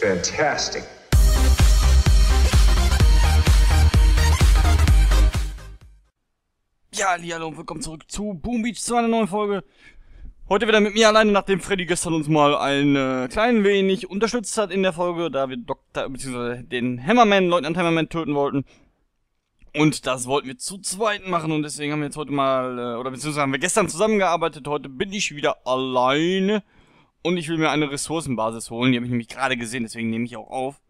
Fantastic. Ja, hallo und willkommen zurück zu Boom Beach zu einer neuen Folge. Heute wieder mit mir alleine, nachdem Freddy gestern uns mal ein äh, klein wenig unterstützt hat in der Folge, da wir Dr. bzw. den Hammerman, Leutnant Hammerman töten wollten. Und das wollten wir zu zweit machen und deswegen haben wir jetzt heute mal, äh, oder beziehungsweise haben wir gestern zusammengearbeitet, heute bin ich wieder alleine. Und ich will mir eine Ressourcenbasis holen. Die habe ich nämlich gerade gesehen, deswegen nehme ich auch auf.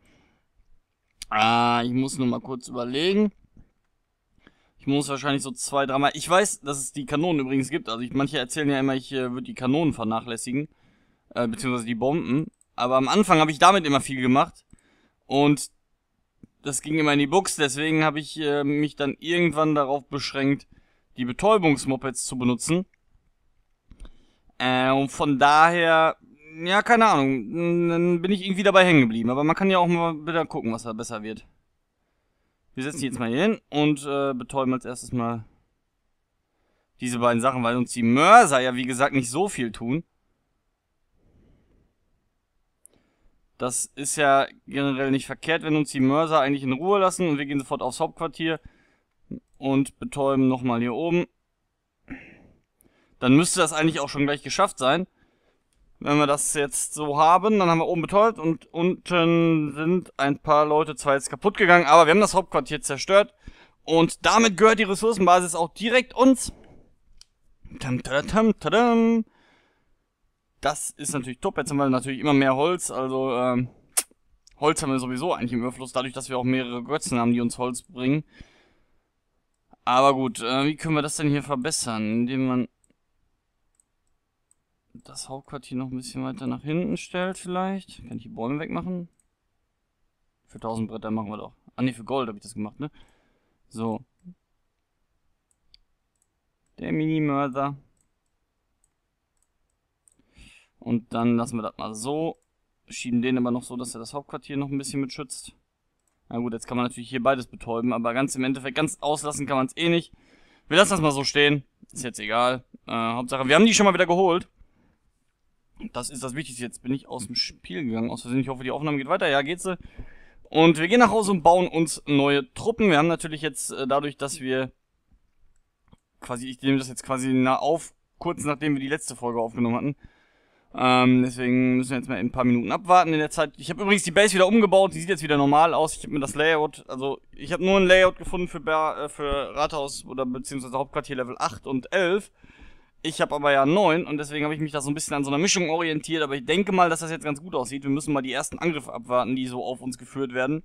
Ah, ich muss nur mal kurz überlegen. Ich muss wahrscheinlich so zwei, dreimal... Ich weiß, dass es die Kanonen übrigens gibt. Also ich, manche erzählen ja immer, ich äh, würde die Kanonen vernachlässigen. Äh, beziehungsweise die Bomben. Aber am Anfang habe ich damit immer viel gemacht. Und das ging immer in die Buchs. Deswegen habe ich äh, mich dann irgendwann darauf beschränkt, die Betäubungsmopeds zu benutzen. Äh, und von daher ja, keine Ahnung. Dann bin ich irgendwie dabei hängen geblieben. Aber man kann ja auch mal wieder gucken, was da besser wird. Wir setzen jetzt mal hier hin und äh, betäuben als erstes mal diese beiden Sachen, weil uns die Mörser ja, wie gesagt, nicht so viel tun. Das ist ja generell nicht verkehrt, wenn uns die Mörser eigentlich in Ruhe lassen und wir gehen sofort aufs Hauptquartier und betäuben nochmal hier oben. Dann müsste das eigentlich auch schon gleich geschafft sein. Wenn wir das jetzt so haben, dann haben wir oben betäubt und unten sind ein paar Leute zwar jetzt kaputt gegangen, aber wir haben das Hauptquartier zerstört. Und damit gehört die Ressourcenbasis auch direkt uns. Tam, tam, tam, das ist natürlich top. Jetzt haben wir natürlich immer mehr Holz. Also ähm, Holz haben wir sowieso eigentlich im Überfluss, dadurch, dass wir auch mehrere Götzen haben, die uns Holz bringen. Aber gut, äh, wie können wir das denn hier verbessern? Indem man das Hauptquartier noch ein bisschen weiter nach hinten stellt vielleicht. Kann ich die Bäume wegmachen? Für 1000 Bretter machen wir doch. Ah ne, für Gold habe ich das gemacht, ne? So. Der Mini-Mörder. Und dann lassen wir das mal so. Schieben den aber noch so, dass er das Hauptquartier noch ein bisschen mitschützt. Na gut, jetzt kann man natürlich hier beides betäuben, aber ganz im Endeffekt, ganz auslassen kann man es eh nicht. Wir lassen das mal so stehen. Ist jetzt egal. Äh, Hauptsache, wir haben die schon mal wieder geholt. Das ist das Wichtigste. Jetzt bin ich aus dem Spiel gegangen. Aus Versehen. Ich hoffe, die Aufnahme geht weiter. Ja, geht's. Und wir gehen nach Hause und bauen uns neue Truppen. Wir haben natürlich jetzt äh, dadurch, dass wir quasi, ich nehme das jetzt quasi nah auf, kurz nachdem wir die letzte Folge aufgenommen hatten. Ähm, deswegen müssen wir jetzt mal ein paar Minuten abwarten in der Zeit. Ich habe übrigens die Base wieder umgebaut, die sieht jetzt wieder normal aus. Ich habe mir das Layout, also ich habe nur ein Layout gefunden für, Ber, äh, für Rathaus oder beziehungsweise Hauptquartier Level 8 und 11. Ich habe aber ja neun und deswegen habe ich mich da so ein bisschen an so einer Mischung orientiert. Aber ich denke mal, dass das jetzt ganz gut aussieht. Wir müssen mal die ersten Angriffe abwarten, die so auf uns geführt werden.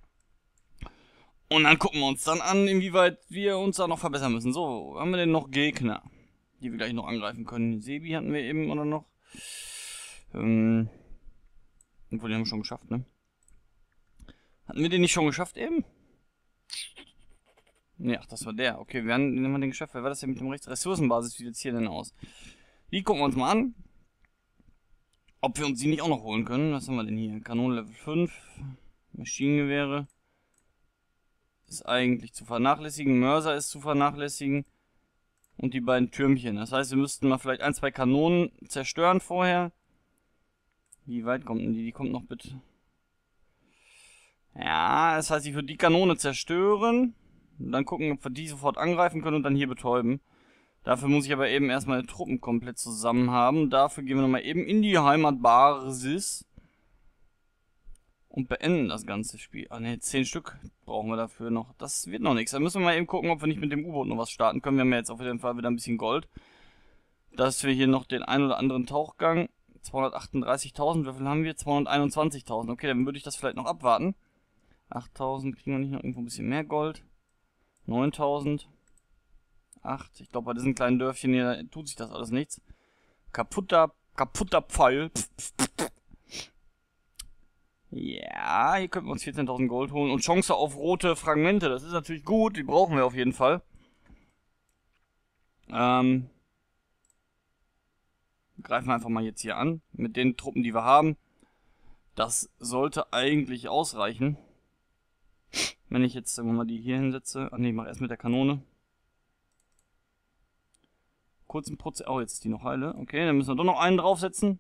Und dann gucken wir uns dann an, inwieweit wir uns da noch verbessern müssen. So, haben wir denn noch Gegner, die wir gleich noch angreifen können? Sebi hatten wir eben oder noch? Ähm, obwohl, den haben wir schon geschafft, ne? Hatten wir den nicht schon geschafft eben? Ne, ach, das war der. Okay, wir haben, nehmen mal den Geschäft. Wer war das denn mit dem Rechts? Ressourcenbasis, wie sieht hier denn aus? Die gucken wir uns mal an. Ob wir uns die nicht auch noch holen können. Was haben wir denn hier? Kanone Level 5. Maschinengewehre. Ist eigentlich zu vernachlässigen. Mörser ist zu vernachlässigen. Und die beiden Türmchen. Das heißt, wir müssten mal vielleicht ein, zwei Kanonen zerstören vorher. Wie weit kommt denn die? Die kommt noch bitte. Ja, das heißt, ich würde die Kanone zerstören. Und dann gucken, ob wir die sofort angreifen können und dann hier betäuben. Dafür muss ich aber eben erstmal Truppen komplett zusammen haben. Dafür gehen wir nochmal eben in die Heimatbasis. Und beenden das ganze Spiel. Ah ne, 10 Stück brauchen wir dafür noch. Das wird noch nichts. Dann müssen wir mal eben gucken, ob wir nicht mit dem U-Boot noch was starten können. Wir haben ja jetzt auf jeden Fall wieder ein bisschen Gold. Dass wir hier noch den ein oder anderen Tauchgang... 238.000, wie viel haben wir? 221.000. Okay, dann würde ich das vielleicht noch abwarten. 8.000 kriegen wir nicht noch irgendwo ein bisschen mehr Gold. 9000. 8. Ich glaube, bei diesen kleinen Dörfchen hier tut sich das alles nichts. Kaputter, kaputter Pfeil. Ja, hier könnten wir uns 14.000 Gold holen. Und Chance auf rote Fragmente. Das ist natürlich gut. Die brauchen wir auf jeden Fall. Ähm, greifen wir einfach mal jetzt hier an. Mit den Truppen, die wir haben. Das sollte eigentlich ausreichen. Wenn ich jetzt sagen wir mal die hier hinsetze, Ach ne, ich mach erst mit der Kanone. Kurzen Prozess, oh jetzt ist die noch heile, okay, dann müssen wir doch noch einen draufsetzen.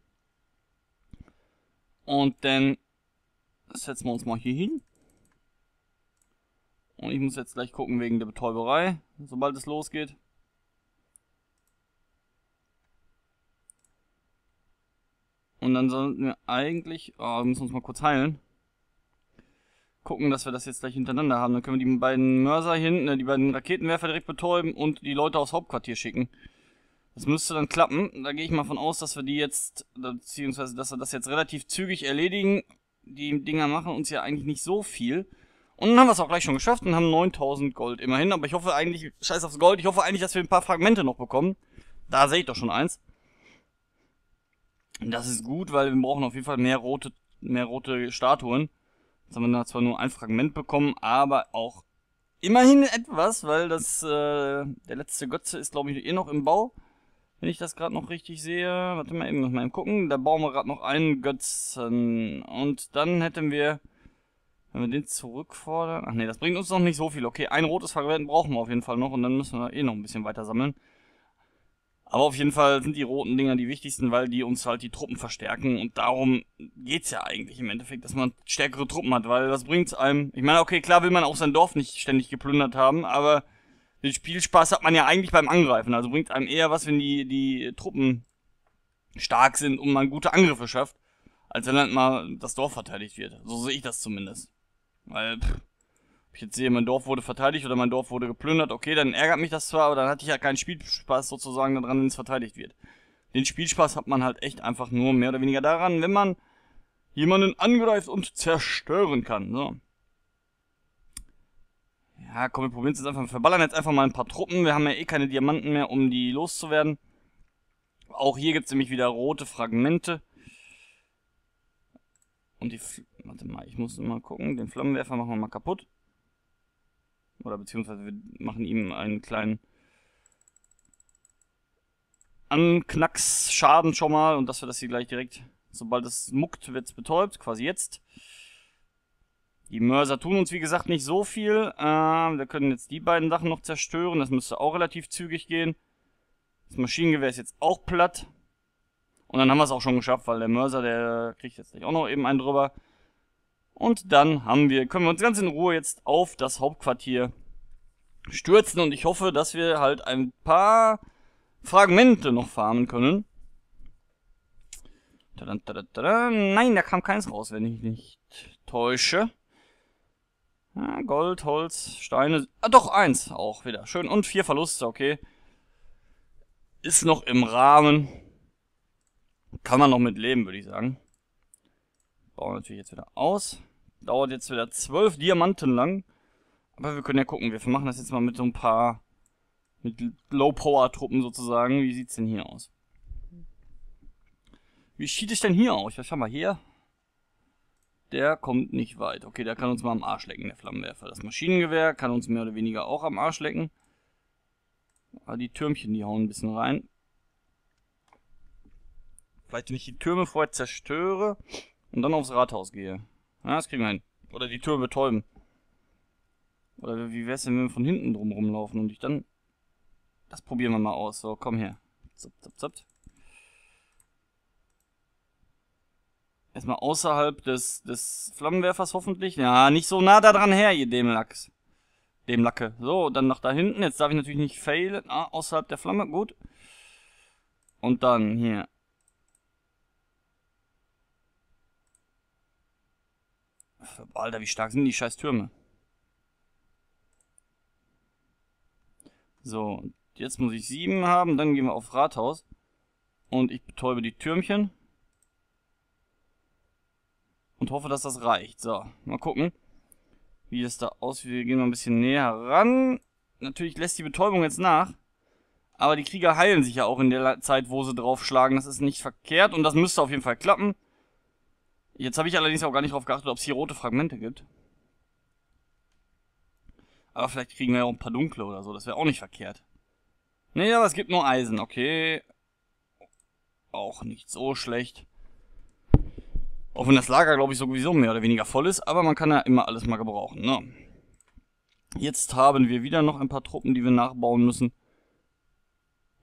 Und dann setzen wir uns mal hier hin. Und ich muss jetzt gleich gucken wegen der Betäuberei, sobald es losgeht. Und dann sollten wir eigentlich, oh, wir müssen uns mal kurz heilen gucken, dass wir das jetzt gleich hintereinander haben. Dann können wir die beiden Mörser hinten, äh, die beiden Raketenwerfer direkt betäuben und die Leute aufs Hauptquartier schicken. Das müsste dann klappen. Da gehe ich mal von aus, dass wir die jetzt, beziehungsweise dass wir das jetzt relativ zügig erledigen. Die Dinger machen uns ja eigentlich nicht so viel. Und dann haben wir es auch gleich schon geschafft und haben 9000 Gold immerhin. Aber ich hoffe eigentlich, scheiß aufs Gold, ich hoffe eigentlich, dass wir ein paar Fragmente noch bekommen. Da sehe ich doch schon eins. Das ist gut, weil wir brauchen auf jeden Fall mehr rote, mehr rote Statuen. Jetzt haben wir zwar nur ein Fragment bekommen, aber auch immerhin etwas, weil das äh, der letzte Götze ist, glaube ich, eh noch im Bau. Wenn ich das gerade noch richtig sehe. Warte mal, eben muss mal eben gucken. Da bauen wir gerade noch einen Götzen. Und dann hätten wir, wenn wir den zurückfordern... Ach nee, das bringt uns noch nicht so viel. Okay, ein rotes Fragment brauchen wir auf jeden Fall noch. Und dann müssen wir eh noch ein bisschen weiter sammeln. Aber auf jeden Fall sind die roten Dinger die wichtigsten, weil die uns halt die Truppen verstärken. Und darum geht's ja eigentlich im Endeffekt, dass man stärkere Truppen hat, weil was bringt's einem? Ich meine, okay, klar will man auch sein Dorf nicht ständig geplündert haben, aber den Spielspaß hat man ja eigentlich beim Angreifen. Also bringt einem eher was, wenn die, die Truppen stark sind und man gute Angriffe schafft, als wenn dann halt mal das Dorf verteidigt wird. So sehe ich das zumindest. Weil, pff, ich jetzt sehe, mein Dorf wurde verteidigt oder mein Dorf wurde geplündert, okay, dann ärgert mich das zwar, aber dann hatte ich ja keinen Spielspaß sozusagen daran, wenn es verteidigt wird. Den Spielspaß hat man halt echt einfach nur mehr oder weniger daran, wenn man jemanden angreift und zerstören kann. So. Ja, komm, wir probieren es jetzt einfach. Wir verballern jetzt einfach mal ein paar Truppen. Wir haben ja eh keine Diamanten mehr, um die loszuwerden. Auch hier gibt es nämlich wieder rote Fragmente. Und die... Warte mal, ich muss mal gucken. Den Flammenwerfer machen wir mal kaputt. Oder beziehungsweise wir machen ihm einen kleinen Anknacksschaden schon mal und dass wir das hier gleich direkt, sobald es muckt, wird es betäubt, quasi jetzt. Die Mörser tun uns wie gesagt nicht so viel. Ähm, wir können jetzt die beiden Sachen noch zerstören, das müsste auch relativ zügig gehen. Das Maschinengewehr ist jetzt auch platt. Und dann haben wir es auch schon geschafft, weil der Mörser, der kriegt jetzt nicht auch noch eben einen drüber. Und dann haben wir, können wir uns ganz in Ruhe jetzt auf das Hauptquartier stürzen und ich hoffe, dass wir halt ein paar Fragmente noch farmen können. Nein, da kam keins raus, wenn ich nicht täusche. Gold, Holz, Steine. Ah, doch, eins auch wieder. Schön. Und vier Verluste, okay. Ist noch im Rahmen. Kann man noch mit leben, würde ich sagen. Bauen natürlich jetzt wieder aus. Dauert jetzt wieder zwölf Diamanten lang. Aber wir können ja gucken. Wir machen das jetzt mal mit so ein paar mit Low-Power-Truppen sozusagen. Wie sieht's denn hier aus? Wie schied ich denn hier aus? Ja, schau mal, hier. Der kommt nicht weit. Okay, der kann uns mal am Arsch lecken, der Flammenwerfer. Das Maschinengewehr kann uns mehr oder weniger auch am Arsch lecken. Aber ah, die Türmchen, die hauen ein bisschen rein. Vielleicht, wenn ich die Türme vorher zerstöre und dann aufs Rathaus gehe. Na, das kriegen wir hin. Oder die Tür betäuben. Oder wie wär's denn, wenn wir von hinten drum rumlaufen und ich dann... Das probieren wir mal aus. So, komm her. Zap, zap, zap. Erstmal außerhalb des, des Flammenwerfers hoffentlich. Ja, nicht so nah da dran her, ihr Dämelachs. Dem So, dann nach da hinten. Jetzt darf ich natürlich nicht failen. Ah, außerhalb der Flamme. Gut. Und dann hier. Alter, wie stark sind die scheiß Türme? So, jetzt muss ich sieben haben, dann gehen wir auf Rathaus. Und ich betäube die Türmchen. Und hoffe, dass das reicht. So, mal gucken, wie das da aussieht. Wir gehen mal ein bisschen näher ran. Natürlich lässt die Betäubung jetzt nach. Aber die Krieger heilen sich ja auch in der Zeit, wo sie draufschlagen. Das ist nicht verkehrt und das müsste auf jeden Fall klappen. Jetzt habe ich allerdings auch gar nicht darauf geachtet, ob es hier rote Fragmente gibt. Aber vielleicht kriegen wir ja auch ein paar dunkle oder so. Das wäre auch nicht verkehrt. Nee, aber es gibt nur Eisen. Okay. Auch nicht so schlecht. Auch wenn das Lager, glaube ich, sowieso mehr oder weniger voll ist. Aber man kann ja immer alles mal gebrauchen. Ne? Jetzt haben wir wieder noch ein paar Truppen, die wir nachbauen müssen.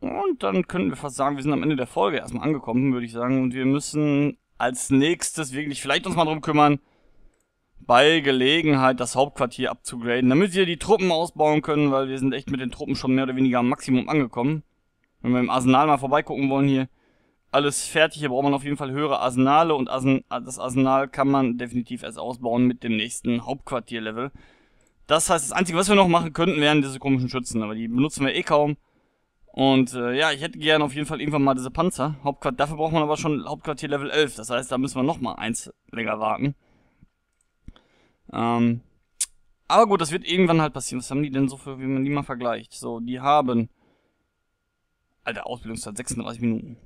Und dann könnten wir fast sagen, wir sind am Ende der Folge erstmal angekommen, würde ich sagen. Und wir müssen als nächstes wirklich vielleicht uns mal drum kümmern, bei Gelegenheit das Hauptquartier abzugraden, damit wir die Truppen ausbauen können, weil wir sind echt mit den Truppen schon mehr oder weniger am Maximum angekommen. Wenn wir im Arsenal mal vorbeigucken wollen hier, alles fertig, hier braucht man auf jeden Fall höhere Arsenale und Arsen das Arsenal kann man definitiv erst ausbauen mit dem nächsten Hauptquartierlevel. Das heißt, das Einzige, was wir noch machen könnten, wären diese komischen Schützen, aber die benutzen wir eh kaum. Und äh, ja, ich hätte gerne auf jeden Fall irgendwann mal diese Panzer. Hauptquartier, dafür braucht man aber schon Hauptquartier Level 11. Das heißt, da müssen wir nochmal eins länger warten. Ähm, aber gut, das wird irgendwann halt passieren. Was haben die denn so für, wie man die mal vergleicht? So, die haben... Alter, Ausbildungszeit 36 Minuten.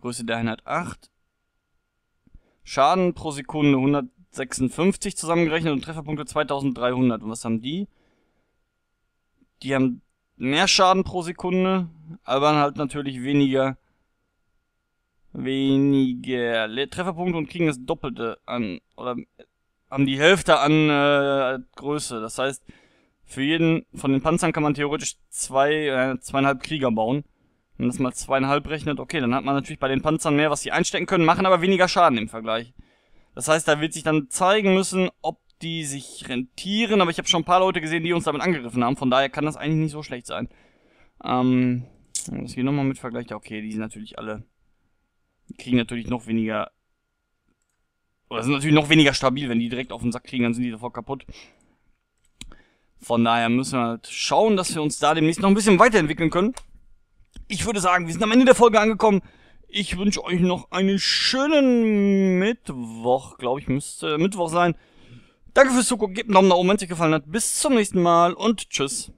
Größe der Einheit 8. Schaden pro Sekunde 156 zusammengerechnet und Trefferpunkte 2300. Und was haben die? Die haben mehr Schaden pro Sekunde, aber halt natürlich weniger weniger Trefferpunkte und kriegen das Doppelte an oder haben die Hälfte an äh, Größe. Das heißt, für jeden von den Panzern kann man theoretisch zwei, äh, zweieinhalb Krieger bauen. Wenn man das mal zweieinhalb rechnet, okay, dann hat man natürlich bei den Panzern mehr, was sie einstecken können, machen aber weniger Schaden im Vergleich. Das heißt, da wird sich dann zeigen müssen, ob die sich rentieren, aber ich habe schon ein paar Leute gesehen, die uns damit angegriffen haben. Von daher kann das eigentlich nicht so schlecht sein. Ähm, das hier nochmal mit vergleicht. Okay, die sind natürlich alle. kriegen natürlich noch weniger. Oder sind natürlich noch weniger stabil. Wenn die direkt auf den Sack kriegen, dann sind die sofort kaputt. Von daher müssen wir halt schauen, dass wir uns da demnächst noch ein bisschen weiterentwickeln können. Ich würde sagen, wir sind am Ende der Folge angekommen. Ich wünsche euch noch einen schönen Mittwoch, glaube ich, müsste Mittwoch sein. Danke fürs Zugucken, gebt einen Daumen nach oben, wenn es euch gefallen hat. Bis zum nächsten Mal und tschüss.